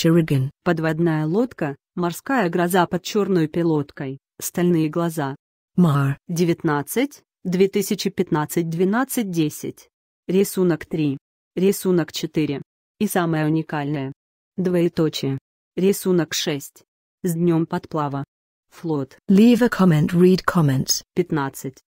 Шириган, подводная лодка, морская гроза под черной пилоткой, стальные глаза. Мар, 19, 2015-12-10. Рисунок 3. Рисунок 4. И самое уникальное. Двоеточие. Рисунок 6. С днем подплава. Флот. Leave a comment, read comments. 15.